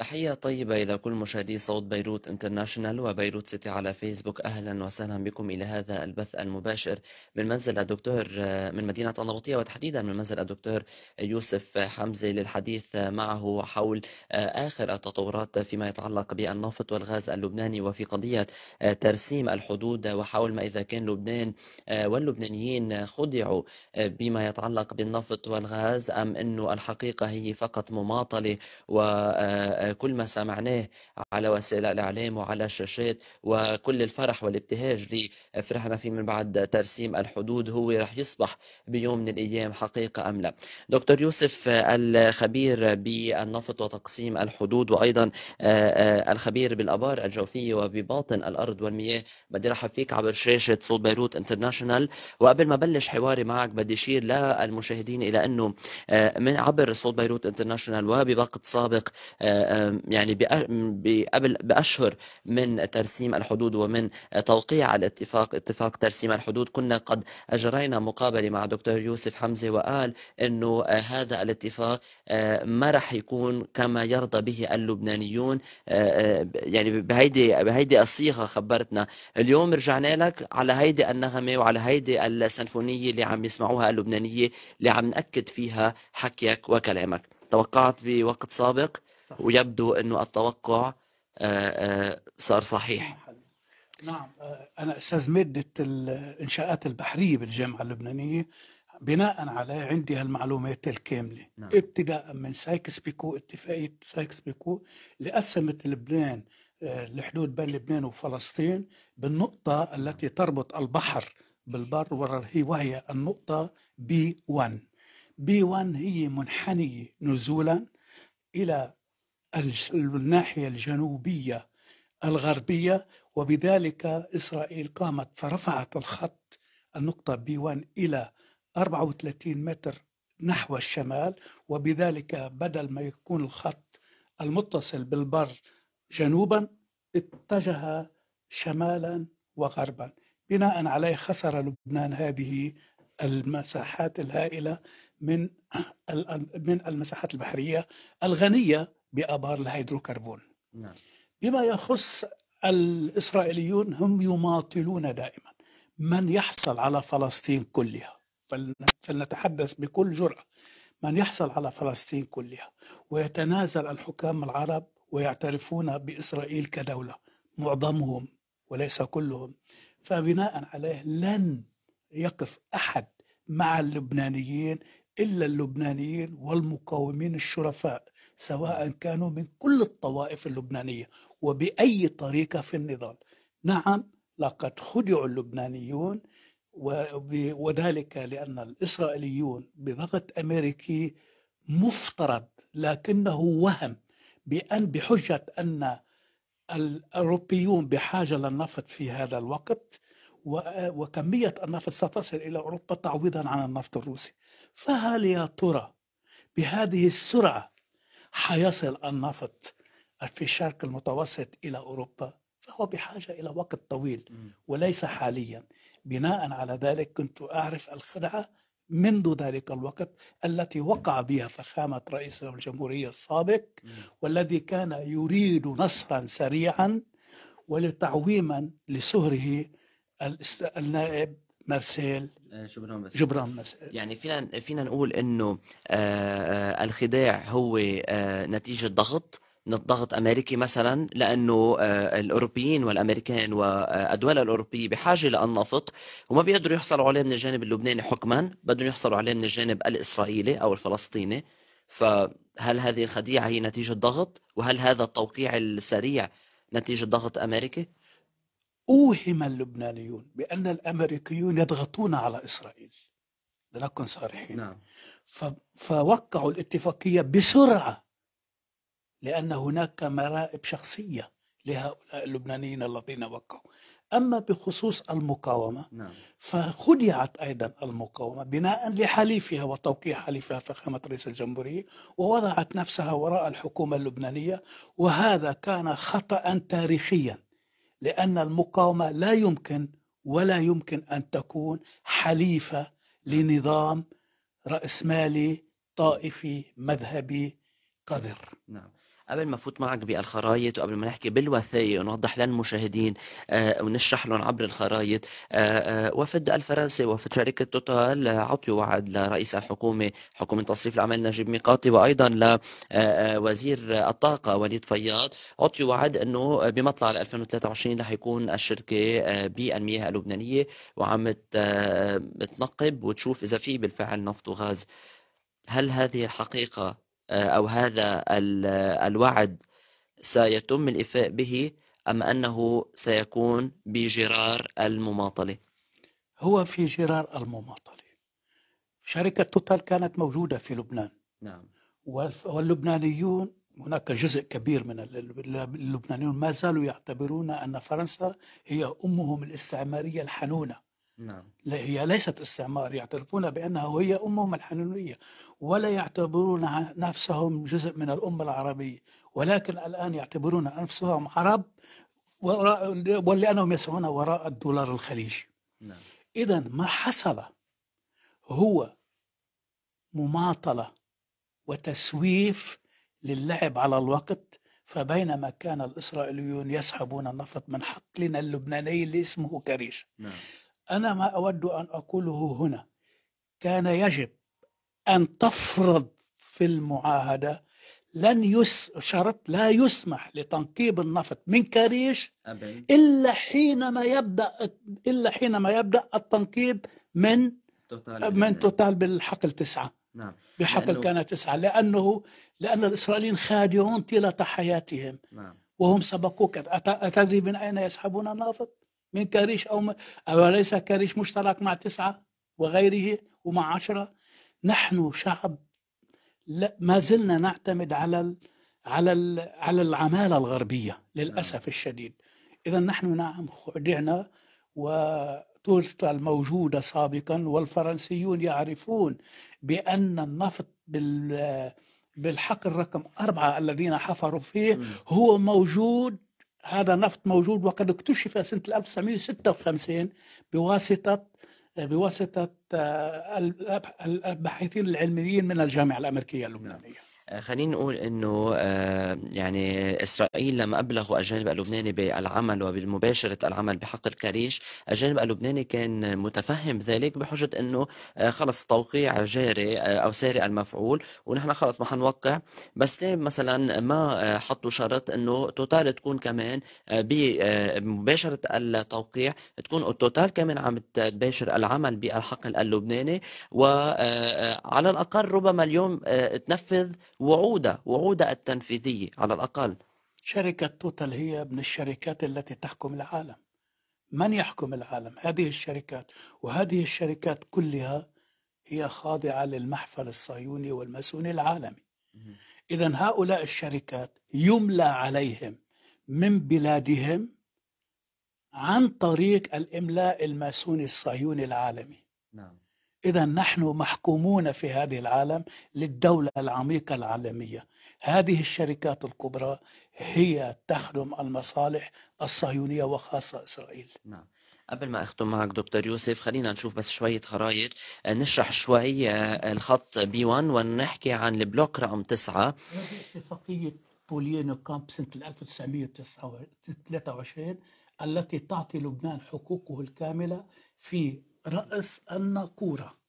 تحية طيبة إلى كل مشاهدي صوت بيروت انترناشنال وبيروت سيتي على فيسبوك أهلا وسهلا بكم إلى هذا البث المباشر من منزل الدكتور من مدينة النبطية وتحديدا من منزل الدكتور يوسف حمزة للحديث معه حول آخر التطورات فيما يتعلق بالنفط والغاز اللبناني وفي قضية ترسيم الحدود وحول ما إذا كان لبنان واللبنانيين خدعوا بما يتعلق بالنفط والغاز أم أنه الحقيقة هي فقط مماطلة و كل ما سمعناه على وسائل الإعلام وعلى الشاشات وكل الفرح والابتهاج اللي فرحنا فيه من بعد ترسيم الحدود هو رح يصبح بيوم من الأيام حقيقة أم لا دكتور يوسف آه، الخبير بالنفط وتقسيم الحدود وأيضا آه، آه، الخبير بالأبار الجوفية وبباطن الأرض والمياه بدي رحب فيك عبر شاشة صوت بيروت انترناشونال وقبل ما بلش حواري معك بدي أشير للمشاهدين إلى أنه من عبر صوت بيروت انترناشونال وبوقت سابق يعني بأشهر من ترسيم الحدود ومن توقيع الاتفاق اتفاق ترسيم الحدود كنا قد أجرينا مقابلة مع دكتور يوسف حمزة وقال أنه هذا الاتفاق آه، ما راح يكون كما يرضى به اللبنانيون آه، آه، يعني بهيدي بهيدي الصيغة خبرتنا اليوم رجعنا لك على هيدي النغمة وعلى هيدي السنفونية اللي عم يسمعوها اللبنانية اللي عم نأكد فيها حكيك وكلامك توقعت بوقت سابق ويبدو أنه التوقع آه، آه، صار صحيح نعم, نعم، آه، أنا أستاذ مادة الإنشاءات البحرية بالجامعة اللبنانية بناء عليه عندي هالمعلومات الكاملة نعم. ابتداء من سايكس بيكو اتفاقية سايكس بيكو اللي قسمت لبنان الحدود بين لبنان وفلسطين بالنقطة التي تربط البحر بالبر وهي النقطة بي 1 بي 1 هي منحنية نزولا إلى الناحية الجنوبية الغربية وبذلك إسرائيل قامت فرفعت الخط النقطة بي 1 إلى 34 متر نحو الشمال وبذلك بدل ما يكون الخط المتصل بالبر جنوبا اتجه شمالا وغربا بناء عليه خسر لبنان هذه المساحات الهائله من من المساحات البحريه الغنيه بآبار الهيدروكربون نعم. بما يخص الإسرائيليون هم يماطلون دائما من يحصل على فلسطين كلها فلنتحدث بكل جرأة من يحصل على فلسطين كلها ويتنازل الحكام العرب ويعترفون بإسرائيل كدولة معظمهم وليس كلهم فبناء عليه لن يقف أحد مع اللبنانيين إلا اللبنانيين والمقاومين الشرفاء سواء كانوا من كل الطوائف اللبنانية وبأي طريقة في النضال نعم لقد خدع اللبنانيون وذلك لأن الإسرائيليون بضغط أمريكي مفترض لكنه وهم بأن بحجة أن الأوروبيون بحاجة للنفط في هذا الوقت وكمية النفط ستصل إلى أوروبا تعويضا عن النفط الروسي فهل يا ترى بهذه السرعة حيصل النفط في الشرق المتوسط إلى أوروبا فهو بحاجة إلى وقت طويل وليس حاليا بناء على ذلك كنت أعرف الخدعة منذ ذلك الوقت التي وقع بها فخامة رئيس الجمهورية السابق والذي كان يريد نصرا سريعا ولتعويما لسهره النائب مرسيل آه، جبران مرسيل جبران مرسيل يعني فينا فينا نقول انه آه، آه، الخداع هو نتيجه ضغط من الضغط امريكي مثلا لانه الاوروبيين والامريكان والدول الاوروبيه بحاجه للنفط وما بيقدروا يحصلوا عليه من الجانب اللبناني حكما بدهم يحصلوا عليه من الجانب الاسرائيلي او الفلسطيني فهل هذه الخديعه هي نتيجه ضغط وهل هذا التوقيع السريع نتيجه ضغط امريكي أوهم اللبنانيون بأن الأمريكيون يضغطون على إسرائيل لنكن صريحين نعم. فوقعوا الاتفاقية بسرعة لأن هناك مرائب شخصية لهؤلاء اللبنانيين الذين وقعوا أما بخصوص المقاومة نعم. فخدعت أيضا المقاومة بناء لحليفها وتوقيع حليفها فخامة رئيس الجمهورية ووضعت نفسها وراء الحكومة اللبنانية وهذا كان خطأ تاريخيا لأن المقاومة لا يمكن ولا يمكن أن تكون حليفة لنظام رأسمالي طائفي مذهبي قذر نعم. قبل ما افوت معك بالخرايط وقبل ما نحكي بالوثائق ونوضح للمشاهدين آه، ونشرح لهم عبر الخرايط آه، آه، وفد الفرنسي وفد شركه توتال عطوا وعد لرئيس الحكومه حكومه تصريف الاعمال نجيب ميقاتي وايضا لوزير الطاقه وليد فياض عطوا وعد انه بمطلع 2023 رح يكون الشركه بالمياه اللبنانيه وعم تنقب وتشوف اذا في بالفعل نفط وغاز هل هذه الحقيقه آه، أو هذا الوعد سيتم الإفاء به أم أنه سيكون بجرار المماطلة هو في جرار المماطلة شركة توتال كانت موجودة في لبنان نعم واللبنانيون هناك جزء كبير من اللبنانيون ما زالوا يعتبرون أن فرنسا هي أمهم الاستعمارية الحنونة نعم. لا هي ليست استعمار يعترفون بأنها هي أمهم الحنونية ولا يعتبرون نفسهم جزء من الأمة العربية ولكن الآن يعتبرون أنفسهم عرب وراء ولأنهم يسعون وراء الدولار الخليجي نعم. إذا ما حصل هو مماطلة وتسويف للعب على الوقت فبينما كان الإسرائيليون يسحبون النفط من حقلنا اللبناني اللي اسمه كريش نعم. أنا ما أود أن أقوله هنا كان يجب أن تفرض في المعاهدة لن يس شرط لا يسمح لتنقيب النفط من كريش إلا حينما يبدأ إلا حينما يبدأ التنقيب من توتال من توتال بالحقل تسعة نعم. بحقل لأنه... كان تسعة لأنه لأن الإسرائيليين خادعون طيلة حياتهم نعم. وهم سبقوك أتدري من أين يسحبون النفط؟ من كريش أو أوليس كريش مشترك مع تسعة وغيره ومع عشرة نحن شعب لا ما زلنا نعتمد على على على العماله الغربيه للاسف نعم. الشديد اذا نحن نعم خدعنا وتورت الموجوده سابقا والفرنسيون يعرفون بان النفط بال بالحقل رقم أربعة الذين حفروا فيه هو موجود هذا نفط موجود وقد اكتشف سنة 1956 بواسطة بواسطة آه، الباحثين العلميين من الجامعة الأمريكية اللبنانية خلينا نقول انه آه، يعني اسرائيل لما ابلغوا الجانب اللبناني بالعمل وبمباشره العمل بحق الكريش، الجانب اللبناني كان متفهم ذلك بحجه انه آه، خلص توقيع جاري آه، او ساري المفعول ونحن خلص ما حنوقع، بس ليه مثلا ما حطوا شرط انه توتال تكون كمان بمباشره التوقيع تكون التوتال كمان عم تباشر العمل بالحقل اللبناني وعلى الاقل ربما اليوم تنفذ وعوده وعوده التنفيذيه على الاقل شركه توتال هي من الشركات التي تحكم العالم من يحكم العالم هذه الشركات وهذه الشركات كلها هي خاضعه للمحفل الصهيوني والماسوني العالمي اذا هؤلاء الشركات يملى عليهم من بلادهم عن طريق الاملاء الماسوني الصهيوني العالمي نعم إذا نحن محكومون في هذه العالم للدولة العميقة العالمية هذه الشركات الكبرى هي تخدم المصالح الصهيونية وخاصة إسرائيل نعم. قبل ما اختم معك دكتور يوسف خلينا نشوف بس شوية خرائط آه، نشرح شوي آه، الخط بي 1 ونحكي عن البلوك رقم 9 اتفاقية بوليينو كامب سنة 1923 التي تعطي لبنان حقوقه الكاملة في رأس الناقورة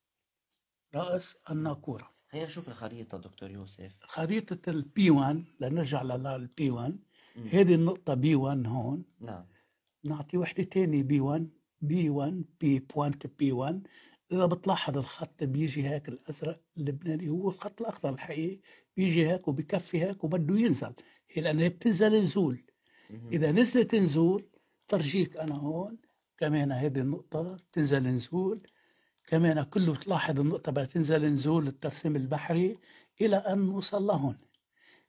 رأس الناقورة هيا شوف الخريطة دكتور يوسف خريطة البي 1 لنرجع للبي 1 هذه النقطة بي 1 هون نعم نعطي وحدة ثانية بي 1 بي 1 بي بوانت بي 1 إذا بتلاحظ الخط بيجي هيك الأزرق اللبناني هو الخط الأخضر الحقيقي بيجي هيك وبكفي هيك وبده ينزل هي لأنها بتنزل نزول إذا نزلت نزول فرجيك أنا هون كمان هذه النقطة بتنزل نزول كمان كله تلاحظ النقطة بقى تنزل نزول الترسيم البحري إلى أن نوصل لهون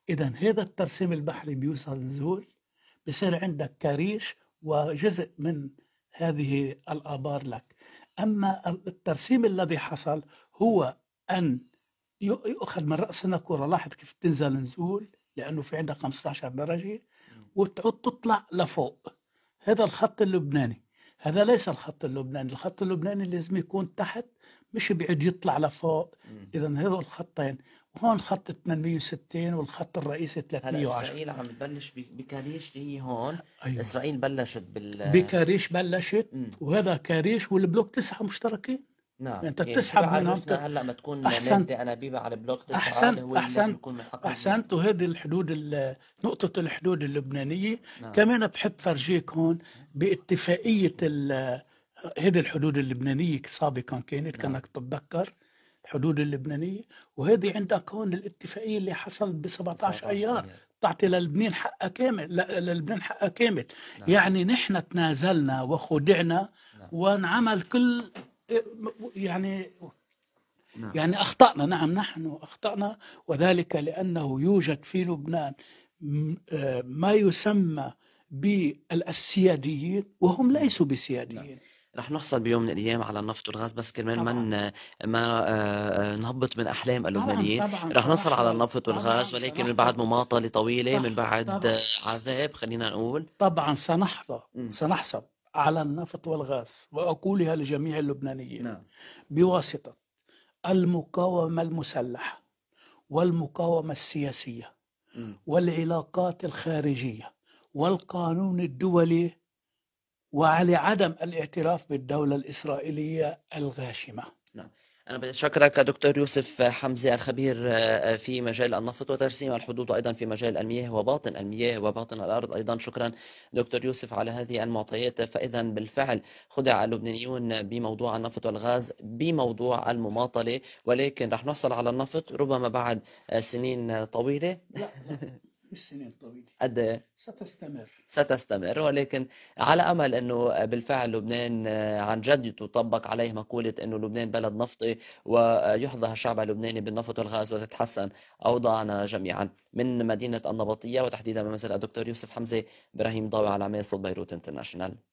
إذا هذا الترسيم البحري بيوصل نزول بصير عندك كريش وجزء من هذه الآبار لك أما الترسيم الذي حصل هو أن يؤخذ من رأس كرة لاحظ كيف تنزل نزول لأنه في عندك 15 درجة وتعود تطلع لفوق هذا الخط اللبناني هذا ليس الخط اللبناني الخط اللبناني لازم يكون تحت مش بيعد يطلع لفوق اذا هذول الخطين وهون خط 860 والخط الرئيسي 310 هلا اسرائيل عم تبلش بكاريش اللي هي هون أيوة. اسرائيل بلشت بال بكاريش بلشت مم. وهذا كاريش والبلوك تسعه مشتركين نعم انت يعني بتسحب يعني منهم هلا ما تكون أحسنت. انا انابيب على بلوك تسعة احسنت احسنت احسنت وهذه الحدود نقطة الحدود اللبنانية نعم. كمان بحب فرجيك هون باتفاقية هذه الحدود اللبنانية سابقا كانت نعم. كانك بتتذكر الحدود اللبنانية وهذه عندك هون الاتفاقية اللي حصلت ب 17 ايار بتعطي للبنان حقها كامل للبنان حقها كامل نعم. يعني نحن تنازلنا وخدعنا نعم. وانعمل كل يعني نعم. يعني اخطانا نعم نحن اخطانا وذلك لانه يوجد في لبنان آه، ما يسمى بالسياديين وهم نعم. ليسوا بسياديين نعم. رح نحصل بيوم من الايام على النفط والغاز بس كرمال ما ما آه، آه، نهبط من احلام اللبنانيين رح نصل على النفط والغاز ولكن من بعد مماطله طويله من بعد عذاب خلينا نقول طبعا سنحظى سنحصل على النفط والغاز وأقولها لجميع اللبنانيين نعم. بواسطة المقاومة المسلحة والمقاومة السياسية م. والعلاقات الخارجية والقانون الدولي وعلى عدم الاعتراف بالدولة الإسرائيلية الغاشمة نعم. أنا بشكرك دكتور يوسف حمزة الخبير آه، في مجال النفط وترسيم الحدود وأيضا في مجال المياه وباطن المياه وباطن الأرض أيضا شكرا دكتور يوسف على هذه المعطيات فإذا بالفعل خدع اللبنانيون بموضوع النفط والغاز بموضوع المماطلة ولكن رح نحصل على النفط ربما بعد آه، سنين طويلة لا. بالسنين الطويلة قد ايه؟ ستستمر ستستمر ولكن على أمل أنه بالفعل لبنان آه، عن جد تطبق عليه مقولة أنه لبنان بلد نفطي ويحظى الشعب اللبناني بالنفط والغاز وتتحسن أوضاعنا جميعا من مدينة النبطية وتحديدا من مساله الدكتور يوسف حمزة إبراهيم ضاوي على عميل صوت بيروت انترناشونال